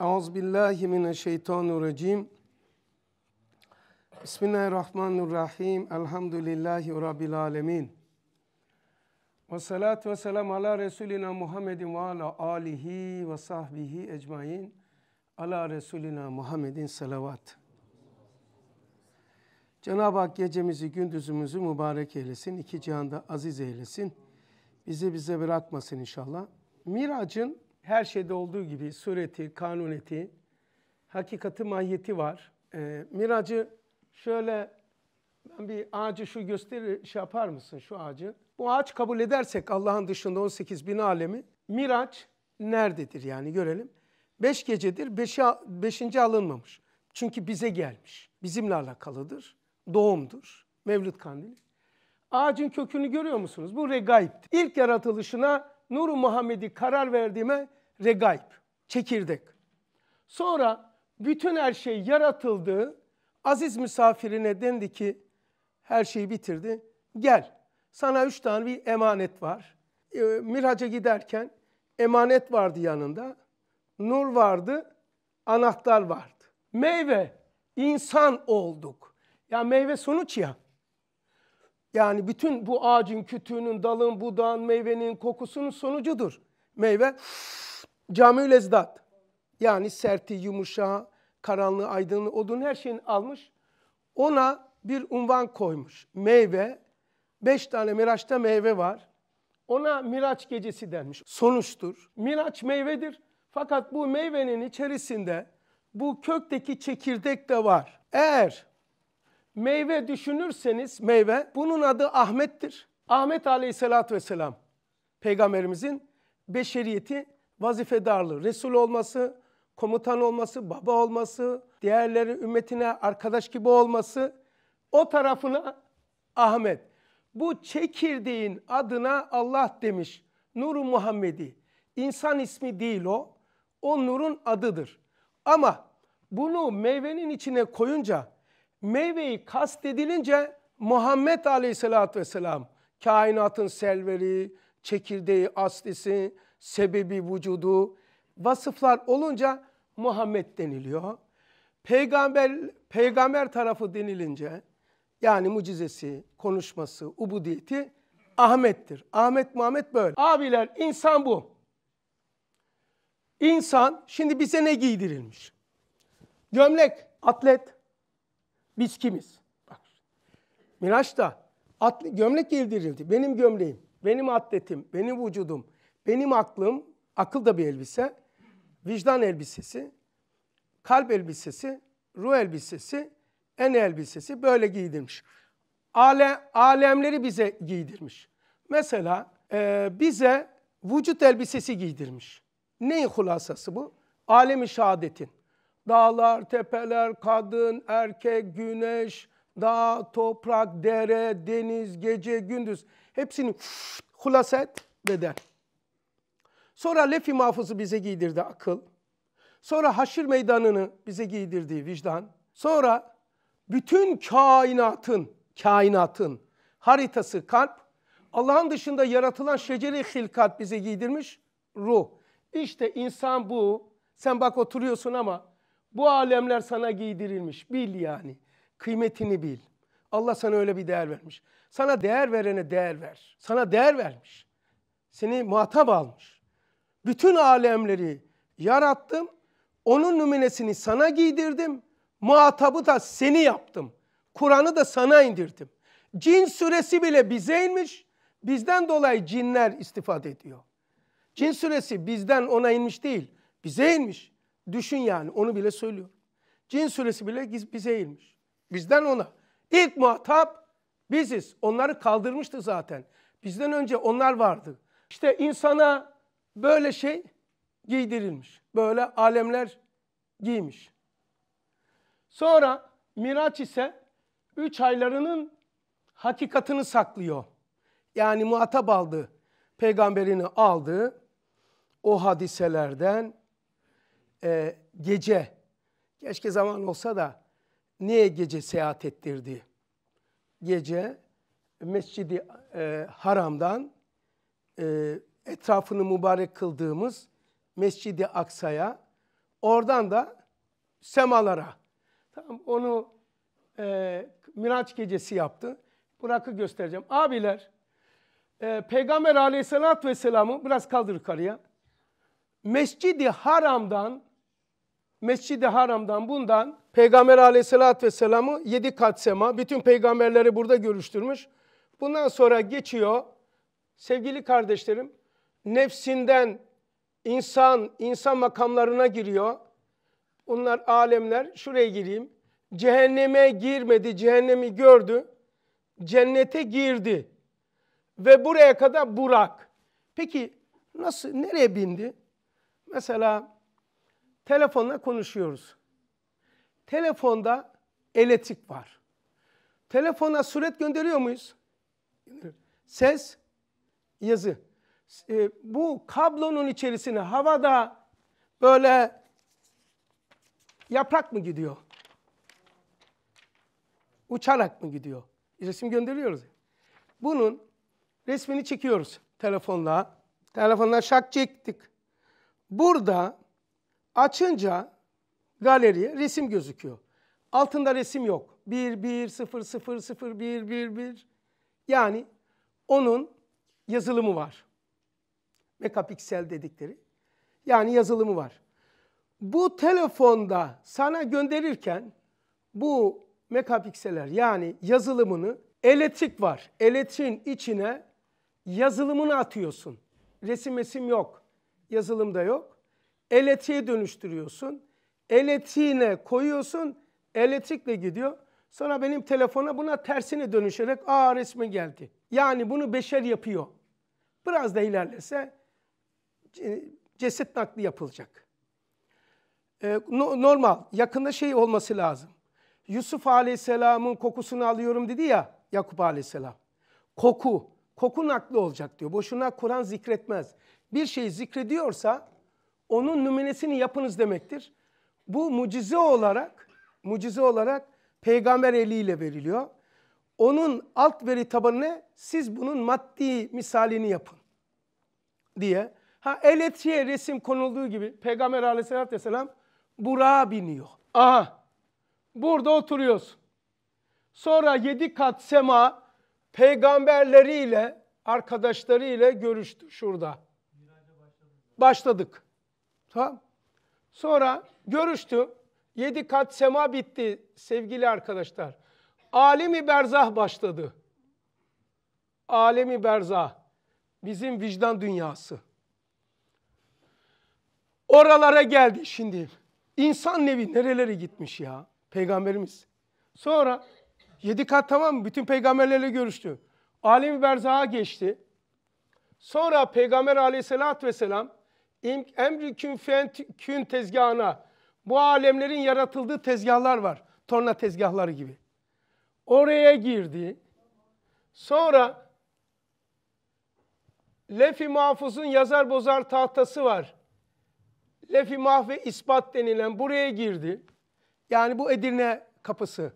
Euzubillahimineşşeytanirracim. Bismillahirrahmanirrahim. Elhamdülillahi Rabbil alemin. Ve salatu ve selam ala Resulina Muhammedin ve ala alihi ve sahbihi ecmain. Ala Resulina Muhammedin salavat. Cenab-ı Hak gecemizi, gündüzümüzü mübarek eylesin. İki cihanda aziz eylesin. Bizi bize bırakmasın inşallah. Miracın her şeyde olduğu gibi sureti, kanuneti, hakikati, mahiyeti var. E, ee, miracı şöyle ben bir ağacı şu gösteri şey yapar mısın şu ağacı? Bu ağaç kabul edersek Allah'ın dışında 18 bin alemi Miraç nerededir yani görelim. Beş gecedir beşi, beşinci alınmamış. Çünkü bize gelmiş. Bizimle alakalıdır. Doğumdur. Mevlüt kandili. Ağacın kökünü görüyor musunuz? Bu regaiptir. İlk yaratılışına nur Muhammed'i karar verdiğime regaip çekirdek. Sonra bütün her şey yaratıldı. Aziz misafirine dendi ki her şeyi bitirdi. Gel sana üç tane bir emanet var. Ee, Miraca giderken emanet vardı yanında. Nur vardı, anahtar vardı. Meyve, insan olduk. Ya meyve sonuç ya. Yani bütün bu ağacın kütüğünün, dalın, budağın, meyvenin kokusunun sonucudur. Meyve camül ezdat. Yani serti, yumuşağı, karanlığı, aydınlığı, odun her şeyini almış. Ona bir unvan koymuş. Meyve, beş tane Miraç'ta meyve var. Ona Miraç gecesi denmiş. Sonuçtur. Miraç meyvedir. Fakat bu meyvenin içerisinde bu kökteki çekirdek de var. Eğer Meyve düşünürseniz meyve bunun adı Ahmet'tir. Ahmet aleyhissalatü vesselam peygamberimizin beşeriyeti vazifedarlığı, Resul olması, komutan olması, baba olması, diğerleri ümmetine arkadaş gibi olması o tarafına Ahmet. Bu çekirdeğin adına Allah demiş. Nuru Muhammedi. İnsan ismi değil o. O nurun adıdır. Ama bunu meyvenin içine koyunca meyveyi kastedilince Muhammed Aleyhisselatü Vesselam kainatın selveri, çekirdeği, aslisi, sebebi vücudu vasıflar olunca Muhammed deniliyor. Peygamber peygamber tarafı denilince yani mucizesi, konuşması, ubudiyeti Ahmet'tir. Ahmet Muhammed böyle. Abiler insan bu. İnsan şimdi bize ne giydirilmiş? Gömlek, atlet, biz kimiz? Bak. Miraç'ta at, gömlek giydirildi. Benim gömleğim, benim atletim, benim vücudum, benim aklım, akıl da bir elbise, vicdan elbisesi, kalp elbisesi, ruh elbisesi, en elbisesi böyle giydirmiş. Ale, alemleri bize giydirmiş. Mesela e, bize vücut elbisesi giydirmiş. Neyin hulasası bu? Alemi şehadetin. Dağlar, tepeler, kadın, erkek, güneş, dağ, toprak, dere, deniz, gece, gündüz. Hepsini hulaset beden. Sonra lefi mahfuzu bize giydirdi akıl. Sonra haşir meydanını bize giydirdi vicdan. Sonra bütün kainatın, kainatın haritası kalp. Allah'ın dışında yaratılan şeceri hilkat bize giydirmiş ruh. İşte insan bu. Sen bak oturuyorsun ama bu alemler sana giydirilmiş. Bil yani. Kıymetini bil. Allah sana öyle bir değer vermiş. Sana değer verene değer ver. Sana değer vermiş. Seni muhatap almış. Bütün alemleri yarattım. Onun numunesini sana giydirdim. Muhatabı da seni yaptım. Kur'an'ı da sana indirdim. Cin suresi bile bize inmiş. Bizden dolayı cinler istifade ediyor. Cin suresi bizden ona inmiş değil, bize inmiş. Düşün yani onu bile söylüyor. Cin suresi bile bize inmiş. Bizden ona. İlk muhatap biziz. Onları kaldırmıştı zaten. Bizden önce onlar vardı. İşte insana böyle şey giydirilmiş. Böyle alemler giymiş. Sonra Miraç ise üç aylarının hakikatini saklıyor. Yani muhatap aldı. Peygamberini aldı. O hadiselerden e, gece, keşke zaman olsa da niye gece seyahat ettirdi? Gece Mescidi e, Haram'dan e, etrafını mübarek kıldığımız Mescidi Aksa'ya, oradan da semalara. Tamam, onu e, Miraç gecesi yaptı. Burak'ı göstereceğim. Abiler, e, Peygamber aleyhissalatü vesselamı biraz kaldır karıya. Mescidi Haram'dan Mescidi Haram'dan bundan Peygamber Aleyhisselatü Vesselam'ı yedi kat sema, bütün peygamberleri burada görüştürmüş. Bundan sonra geçiyor, sevgili kardeşlerim, nefsinden insan, insan makamlarına giriyor. Bunlar alemler, şuraya gireyim. Cehenneme girmedi, cehennemi gördü, cennete girdi. Ve buraya kadar Burak. Peki nasıl, nereye bindi? Mesela telefonla konuşuyoruz. Telefonda elektrik var. Telefona suret gönderiyor muyuz? Ses, yazı. E, bu kablonun içerisine havada böyle yaprak mı gidiyor? Uçarak mı gidiyor? Resim gönderiyoruz. Bunun resmini çekiyoruz telefonla. Telefonla şak çektik. Burada açınca galeriye resim gözüküyor. Altında resim yok. 1, 1, 0, 0, 0, 1, 1, 1. Yani onun yazılımı var. Megapiksel dedikleri. Yani yazılımı var. Bu telefonda sana gönderirken bu megapikseler yani yazılımını elektrik var. Elektriğin içine yazılımını atıyorsun. Resim resim yok yazılımda yok. Elektriğe dönüştürüyorsun. Elektriğine koyuyorsun. Elektrikle gidiyor. Sonra benim telefona buna tersine dönüşerek aa resmi geldi. Yani bunu beşer yapıyor. Biraz da ilerlese ceset nakli yapılacak. Ee, no, normal, yakında şey olması lazım. Yusuf Aleyhisselam'ın kokusunu alıyorum dedi ya Yakup Aleyhisselam. Koku, Koku nakli olacak diyor. Boşuna Kur'an zikretmez. Bir şeyi zikrediyorsa onun nümenesini yapınız demektir. Bu mucize olarak mucize olarak peygamber eliyle veriliyor. Onun alt veri tabanı ne? siz bunun maddi misalini yapın diye. Ha el etiye resim konulduğu gibi peygamber aleyhissalatü vesselam Burak'a biniyor. Aha burada oturuyorsun. Sonra yedi kat sema peygamberleriyle, arkadaşlarıyla görüştü şurada. Başladık. Tamam. Sonra görüştü. Yedi kat sema bitti sevgili arkadaşlar. Alemi berzah başladı. Alemi berzah. Bizim vicdan dünyası. Oralara geldi şimdi. İnsan nevi nerelere gitmiş ya peygamberimiz. Sonra Yedi kat tamam mı? Bütün peygamberlerle görüştü. alim berzaha geçti. Sonra Peygamber aleyhissalatü vesselam emri kün, kün tezgahına bu alemlerin yaratıldığı tezgahlar var. Torna tezgahları gibi. Oraya girdi. Sonra Lefi Mahfuz'un yazar bozar tahtası var. Lefi Mahve ispat denilen buraya girdi. Yani bu Edirne kapısı.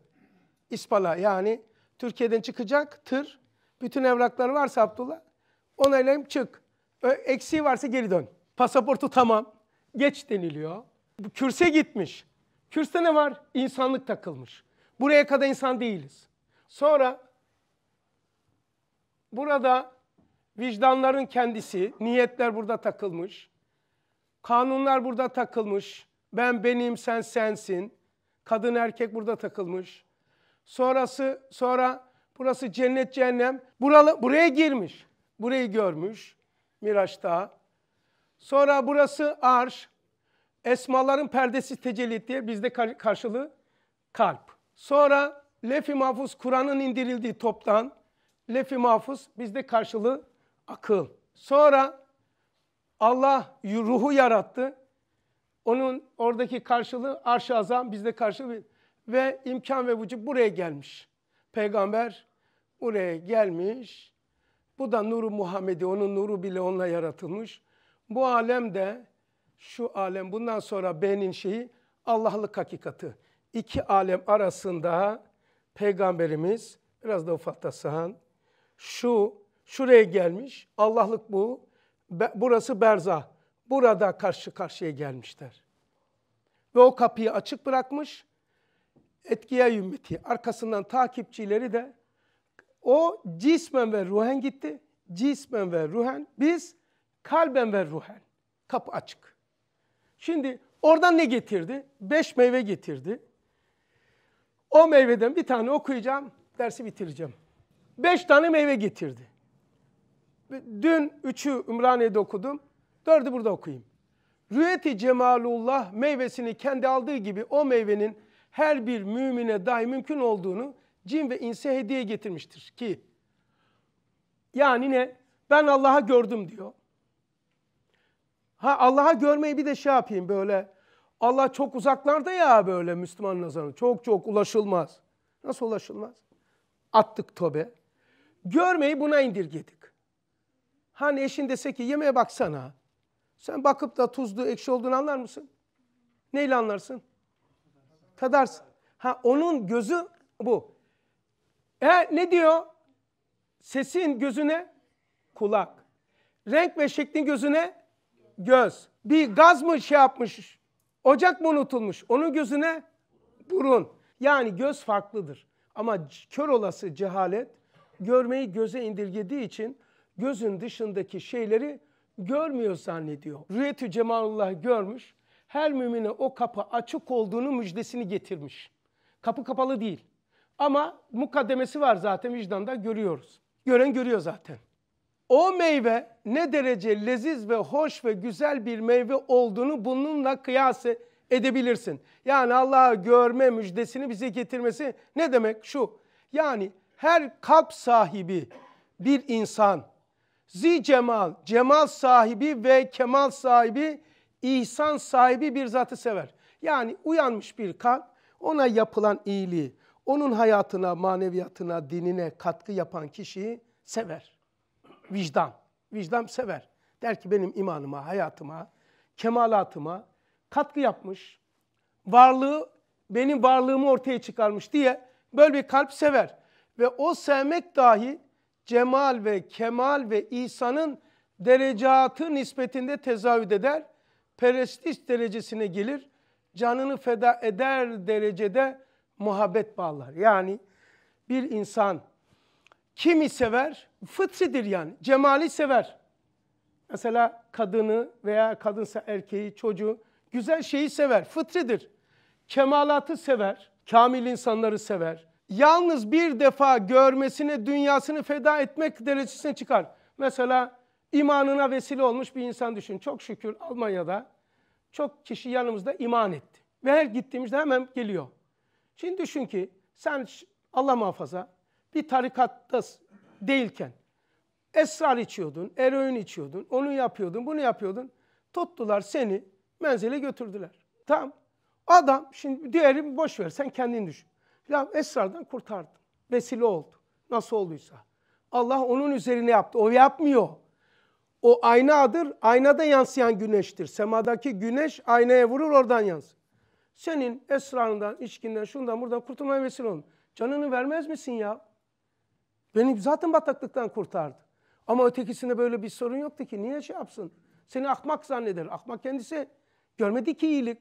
İspala yani Türkiye'den çıkacak tır. Bütün evrakları varsa Abdullah onaylayayım çık. Eksiği varsa geri dön. Pasaportu tamam. Geç deniliyor. Kürse gitmiş. Kürste ne var? İnsanlık takılmış. Buraya kadar insan değiliz. Sonra burada vicdanların kendisi, niyetler burada takılmış. Kanunlar burada takılmış. Ben benim, sen sensin. Kadın erkek burada takılmış. Sonrası sonra burası cennet cehennem. Buralı, buraya girmiş. Burayı görmüş Miraç'ta. Sonra burası arş. Esmaların perdesi tecelli diye bizde karşılığı kalp. Sonra lef-i mahfuz Kur'an'ın indirildiği toptan lef-i mahfuz bizde karşılığı akıl. Sonra Allah ruhu yarattı. Onun oradaki karşılığı arş-ı azam bizde karşılığı ve imkan ve vücut buraya gelmiş. Peygamber buraya gelmiş. Bu da nuru Muhammed'i, onun nuru bile onunla yaratılmış. Bu de, şu alem bundan sonra benim şeyi Allah'lık hakikati. İki alem arasında Peygamberimiz, biraz da ufaklasan, şu, şuraya gelmiş, Allah'lık bu, burası Berza. Burada karşı karşıya gelmişler. Ve o kapıyı açık bırakmış, etkiye ümmeti. Arkasından takipçileri de o cismen ve ruhen gitti. Cismen ve ruhen. Biz kalben ve ruhen. Kapı açık. Şimdi oradan ne getirdi? Beş meyve getirdi. O meyveden bir tane okuyacağım. Dersi bitireceğim. Beş tane meyve getirdi. Dün üçü Ümraniye'de okudum. Dördü burada okuyayım. Rüyeti cemalullah meyvesini kendi aldığı gibi o meyvenin her bir mümine dahi mümkün olduğunu cin ve inse hediye getirmiştir ki yani ne? Ben Allah'a gördüm diyor. Ha Allah'a görmeyi bir de şey yapayım böyle. Allah çok uzaklarda ya böyle Müslüman nazarı Çok çok ulaşılmaz. Nasıl ulaşılmaz? Attık tobe. Görmeyi buna indirgedik. Hani eşin dese ki yemeğe baksana. Sen bakıp da tuzlu ekşi olduğunu anlar mısın? Neyle anlarsın? tadarsın. Ha onun gözü bu. E ne diyor? Sesin gözüne kulak. Renk ve şeklin gözüne göz. Bir gaz mı şey yapmış? Ocak mı unutulmuş? Onun gözüne burun. Yani göz farklıdır. Ama kör olası cehalet görmeyi göze indirgediği için gözün dışındaki şeyleri görmüyor zannediyor. Rüyetü Cemalullah görmüş her mümine o kapı açık olduğunu müjdesini getirmiş. Kapı kapalı değil. Ama mukaddemesi var zaten vicdanda görüyoruz. Gören görüyor zaten. O meyve ne derece leziz ve hoş ve güzel bir meyve olduğunu bununla kıyas edebilirsin. Yani Allah'a görme müjdesini bize getirmesi ne demek? Şu yani her kalp sahibi bir insan zi cemal, cemal sahibi ve kemal sahibi İhsan sahibi bir zatı sever. Yani uyanmış bir kalp ona yapılan iyiliği, onun hayatına, maneviyatına, dinine katkı yapan kişiyi sever. Vicdan. Vicdan sever. Der ki benim imanıma, hayatıma, kemalatıma katkı yapmış. Varlığı, benim varlığımı ortaya çıkarmış diye böyle bir kalp sever. Ve o sevmek dahi cemal ve kemal ve ihsanın derecatı nispetinde tezahüd eder. Perestis derecesine gelir, canını feda eder derecede muhabbet bağlar. Yani bir insan kimi sever? Fıtridir yani. Cemali sever. Mesela kadını veya kadınsa erkeği, çocuğu güzel şeyi sever. Fıtridir. Kemalatı sever. Kamil insanları sever. Yalnız bir defa görmesine dünyasını feda etmek derecesine çıkar. Mesela imanına vesile olmuş bir insan düşün. Çok şükür Almanya'da çok kişi yanımızda iman etti. Ve her gittiğimizde hemen geliyor. Şimdi düşün ki sen Allah muhafaza bir tarikatta değilken esrar içiyordun, eroin içiyordun, onu yapıyordun, bunu yapıyordun. Tuttular seni menzile götürdüler. Tamam. Adam şimdi diğeri boş ver sen kendin düşün. Ya esrardan kurtardın. Vesile oldu. Nasıl olduysa. Allah onun üzerine yaptı. O yapmıyor. O aynadır. Aynada yansıyan güneştir. Semadaki güneş aynaya vurur oradan yansır. Senin esrarından, içkinden, şundan buradan kurtulmaya vesile olun. Canını vermez misin ya? Beni zaten bataklıktan kurtardı. Ama ötekisinde böyle bir sorun yoktu ki. Niye şey yapsın? Seni akmak zanneder. Akmak kendisi görmedi ki iyilik.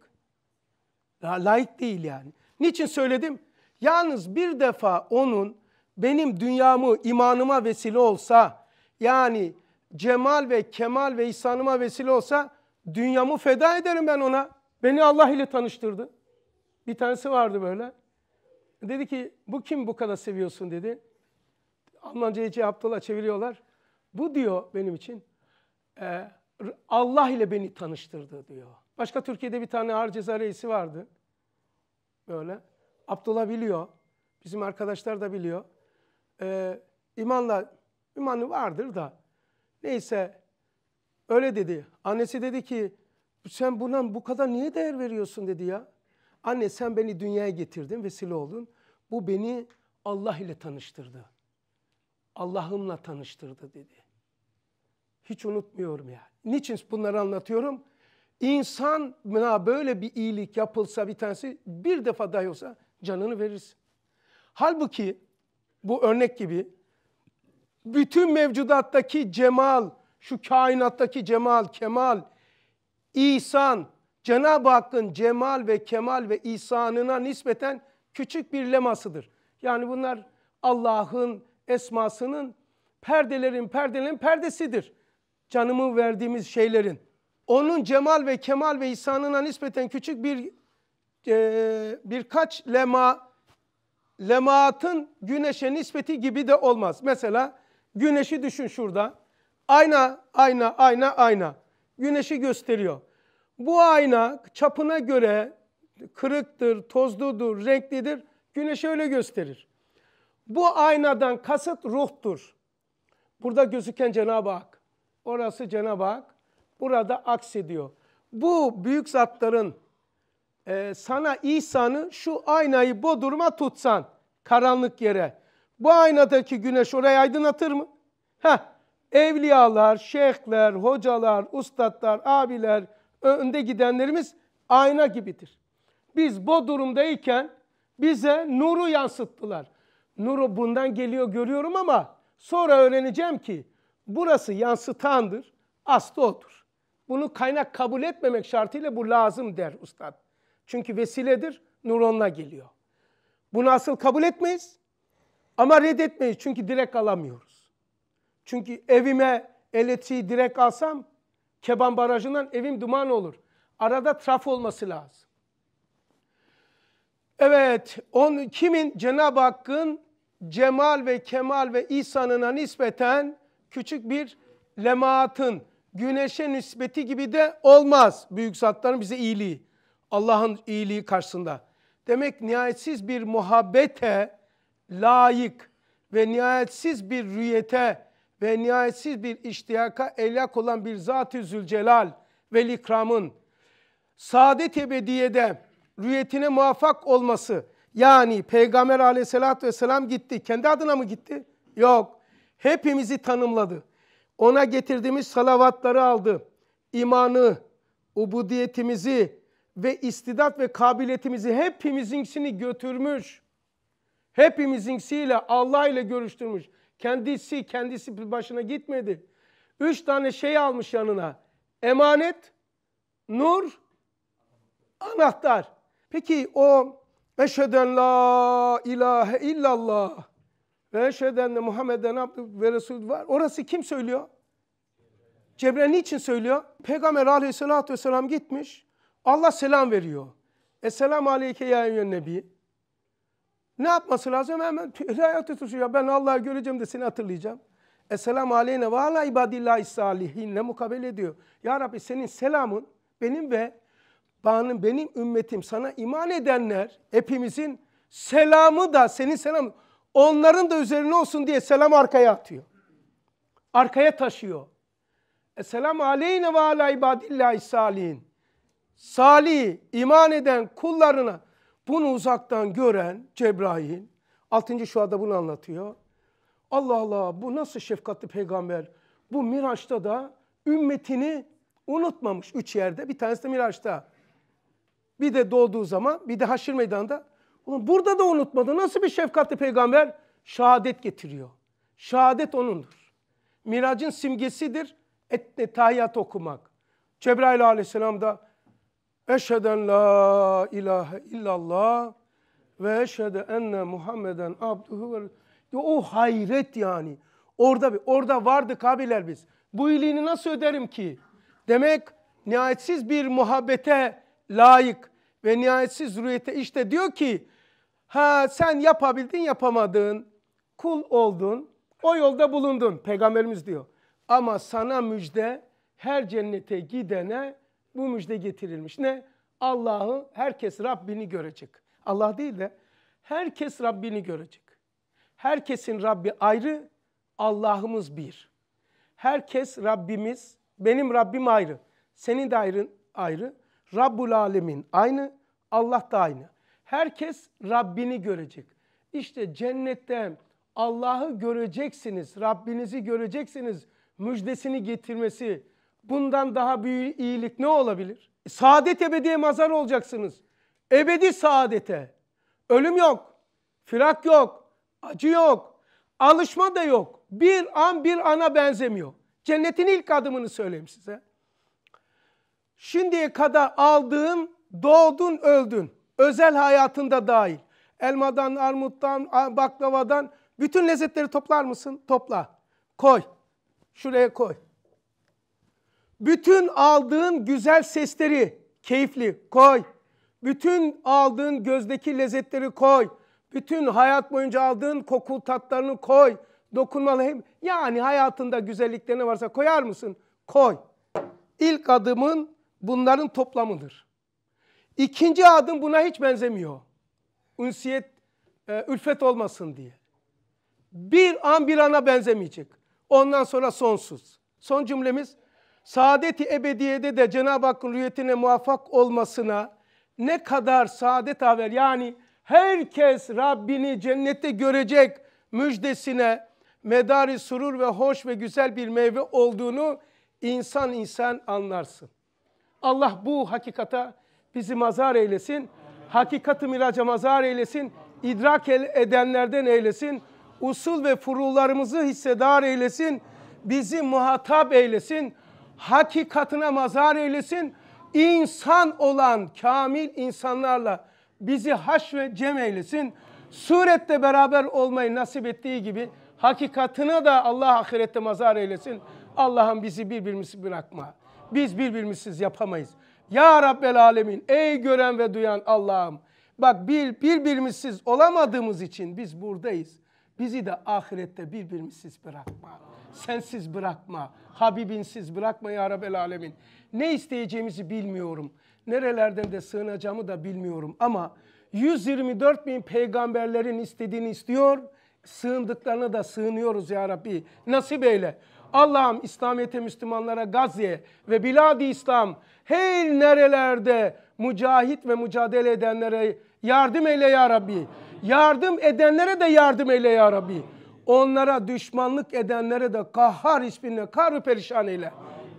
La, layık değil yani. Niçin söyledim? Yalnız bir defa onun benim dünyamı, imanıma vesile olsa yani cemal ve kemal ve ihsanıma vesile olsa dünyamı feda ederim ben ona. Beni Allah ile tanıştırdı. Bir tanesi vardı böyle. Dedi ki bu kim bu kadar seviyorsun dedi. Almanca'ya şey Abdullah çeviriyorlar. Bu diyor benim için e, Allah ile beni tanıştırdı diyor. Başka Türkiye'de bir tane ağır ceza reisi vardı. Böyle. Abdullah biliyor. Bizim arkadaşlar da biliyor. E, imanla, imanı vardır da Neyse öyle dedi. Annesi dedi ki sen buna bu kadar niye değer veriyorsun dedi ya. Anne sen beni dünyaya getirdin vesile oldun. Bu beni Allah ile tanıştırdı. Allah'ımla tanıştırdı dedi. Hiç unutmuyorum ya. Niçin bunları anlatıyorum? İnsan böyle bir iyilik yapılsa bir tanesi bir defa dahi olsa canını verirsin. Halbuki bu örnek gibi bütün mevcudattaki cemal, şu kainattaki cemal, kemal, ihsan, Cenab-ı Hakk'ın cemal ve kemal ve ihsanına nispeten küçük bir lemasıdır. Yani bunlar Allah'ın esmasının perdelerin perdelerin perdesidir. Canımı verdiğimiz şeylerin. Onun cemal ve kemal ve ihsanına nispeten küçük bir e, birkaç lema, lemaatın güneşe nispeti gibi de olmaz. Mesela Güneşi düşün şurada. Ayna, ayna, ayna, ayna. Güneşi gösteriyor. Bu ayna çapına göre kırıktır, tozludur, renklidir. Güneşi öyle gösterir. Bu aynadan kasıt ruhtur. Burada gözüken Cenab-ı Hak. Orası Cenab-ı Hak. Burada aksediyor. Bu büyük zatların e, sana ihsanı şu aynayı bodurma tutsan karanlık yere. Bu aynadaki güneş orayı aydınlatır mı? Heh, evliyalar, şeyhler, hocalar, ustadlar, abiler, önde gidenlerimiz ayna gibidir. Biz bu durumdayken bize nuru yansıttılar. Nuru bundan geliyor görüyorum ama sonra öğreneceğim ki burası yansıtandır, aslı odur. Bunu kaynak kabul etmemek şartıyla bu lazım der ustad. Çünkü vesiledir, nur onunla geliyor. Bunu asıl kabul etmeyiz. Ama reddetmeyiz çünkü direkt alamıyoruz. Çünkü evime elektriği direkt alsam Keban Barajı'ndan evim duman olur. Arada traf olması lazım. Evet, on, kimin Cenab-ı Hakk'ın cemal ve kemal ve ihsanına nispeten küçük bir lemaatın güneşe nispeti gibi de olmaz. Büyük zatların bize iyiliği. Allah'ın iyiliği karşısında. Demek nihayetsiz bir muhabbete layık ve nihayetsiz bir rüyete ve nihayetsiz bir iştiyaka elak olan bir Zat-ı Zülcelal ve ikramın saadet ebediyede rüyetine muvaffak olması yani Peygamber aleyhissalatü vesselam gitti. Kendi adına mı gitti? Yok. Hepimizi tanımladı. Ona getirdiğimiz salavatları aldı. İmanı, ubudiyetimizi ve istidat ve kabiliyetimizi hepimizinkisini götürmüş. Hepimizinkisiyle Allah ile görüştürmüş. Kendisi kendisi başına gitmedi. Üç tane şey almış yanına. Emanet, nur, anahtar. Peki o eşheden la ilahe illallah ve eşheden de Muhammeden abdü ve resul var. Orası kim söylüyor? Cebrail niçin söylüyor? Peygamber aleyhissalatü vesselam gitmiş. Allah selam veriyor. Esselamu aleyke ya eyyühen nebi. Ne yapması lazım? Hemen hidayet tutuşu. Ya ben Allah'ı göreceğim de seni hatırlayacağım. Esselamu aleyhine ve ala ibadillahi salihinle mukabele ediyor. Ya Rabbi senin selamın benim ve benim, benim ümmetim sana iman edenler hepimizin selamı da senin selamın onların da üzerine olsun diye selam arkaya atıyor. Arkaya taşıyor. Esselamu aleyhine ve ala ibadillahi salihin. Salih, iman eden kullarına bunu uzaktan gören Cebrail, 6. şuada bunu anlatıyor. Allah Allah bu nasıl şefkatli peygamber? Bu Miraç'ta da ümmetini unutmamış üç yerde. Bir tanesi de Miraç'ta. Bir de doğduğu zaman bir de haşir meydanında. Ulan burada da unutmadı. Nasıl bir şefkatli peygamber? Şehadet getiriyor. Şehadet onundur. Miraçın simgesidir. Etne tayyat okumak. Cebrail aleyhisselam da Eşheden la ilahe illallah ve eşhede enne Muhammeden abduhu ve o hayret yani. Orada bir orada vardık abiler biz. Bu iyiliğini nasıl öderim ki? Demek nihayetsiz bir muhabbete layık ve nihayetsiz rüyete işte diyor ki ha sen yapabildin yapamadın kul oldun o yolda bulundun peygamberimiz diyor. Ama sana müjde her cennete gidene bu müjde getirilmiş. Ne? Allah'ı herkes Rabbini görecek. Allah değil de herkes Rabbini görecek. Herkesin Rabbi ayrı, Allah'ımız bir. Herkes Rabbimiz, benim Rabbim ayrı, senin de ayrı, ayrı. Rabbul Alemin aynı, Allah da aynı. Herkes Rabbini görecek. İşte cennette Allah'ı göreceksiniz, Rabbinizi göreceksiniz. Müjdesini getirmesi, Bundan daha büyük iyilik ne olabilir? E, saadet ebediye mazar olacaksınız. Ebedi saadete. Ölüm yok. Firak yok. Acı yok. Alışma da yok. Bir an bir ana benzemiyor. Cennetin ilk adımını söyleyeyim size. Şimdiye kadar aldığın, doğdun, öldün. Özel hayatında dahil. Elmadan, armuttan, baklavadan bütün lezzetleri toplar mısın? Topla. Koy. Şuraya koy. Bütün aldığın güzel sesleri keyifli koy. Bütün aldığın gözdeki lezzetleri koy. Bütün hayat boyunca aldığın kokul tatlarını koy. Dokunmalı hem yani hayatında güzelliklerini varsa koyar mısın? Koy. İlk adımın bunların toplamıdır. İkinci adım buna hiç benzemiyor. Ünsiyet, e, ülfet olmasın diye. Bir an bir ana benzemeyecek. Ondan sonra sonsuz. Son cümlemiz saadeti ebediyede de Cenab-ı Hakk'ın rüyetine muvaffak olmasına ne kadar saadet haber yani herkes Rabbini cennette görecek müjdesine medari surur ve hoş ve güzel bir meyve olduğunu insan insan anlarsın. Allah bu hakikata bizi mazar eylesin. Hakikati miraca mazar eylesin. idrak edenlerden eylesin. Usul ve furularımızı hissedar eylesin. Bizi muhatap eylesin hakikatına mazar eylesin. İnsan olan kamil insanlarla bizi haş ve cem eylesin. Surette beraber olmayı nasip ettiği gibi hakikatına da Allah ahirette mazar eylesin. Allah'ım bizi birbirimiz bırakma. Biz birbirimizsiz yapamayız. Ya Rabbel Alemin ey gören ve duyan Allah'ım. Bak bir, birbirimizsiz olamadığımız için biz buradayız. Bizi de ahirette birbirimizsiz bırakma sensiz bırakma. Habibinsiz bırakma ya Rabbel Alemin. Ne isteyeceğimizi bilmiyorum. Nerelerden de sığınacağımı da bilmiyorum. Ama 124 bin peygamberlerin istediğini istiyor. Sığındıklarına da sığınıyoruz ya Rabbi. Nasip eyle. Allah'ım İslamiyet'e Müslümanlara Gazze ve Bilad-i İslam hey nerelerde mücahit ve mücadele edenlere yardım eyle ya Rabbi. Yardım edenlere de yardım eyle ya Rabbi. Onlara düşmanlık edenlere de kahhar isminle karı perişan eyle.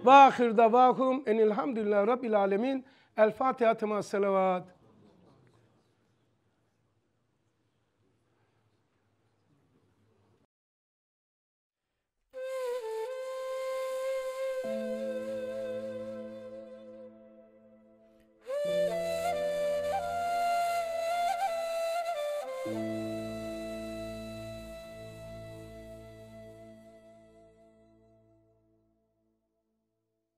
Ve ahir davahum enilhamdülillah rabbil alemin. El Fatiha tema selavat.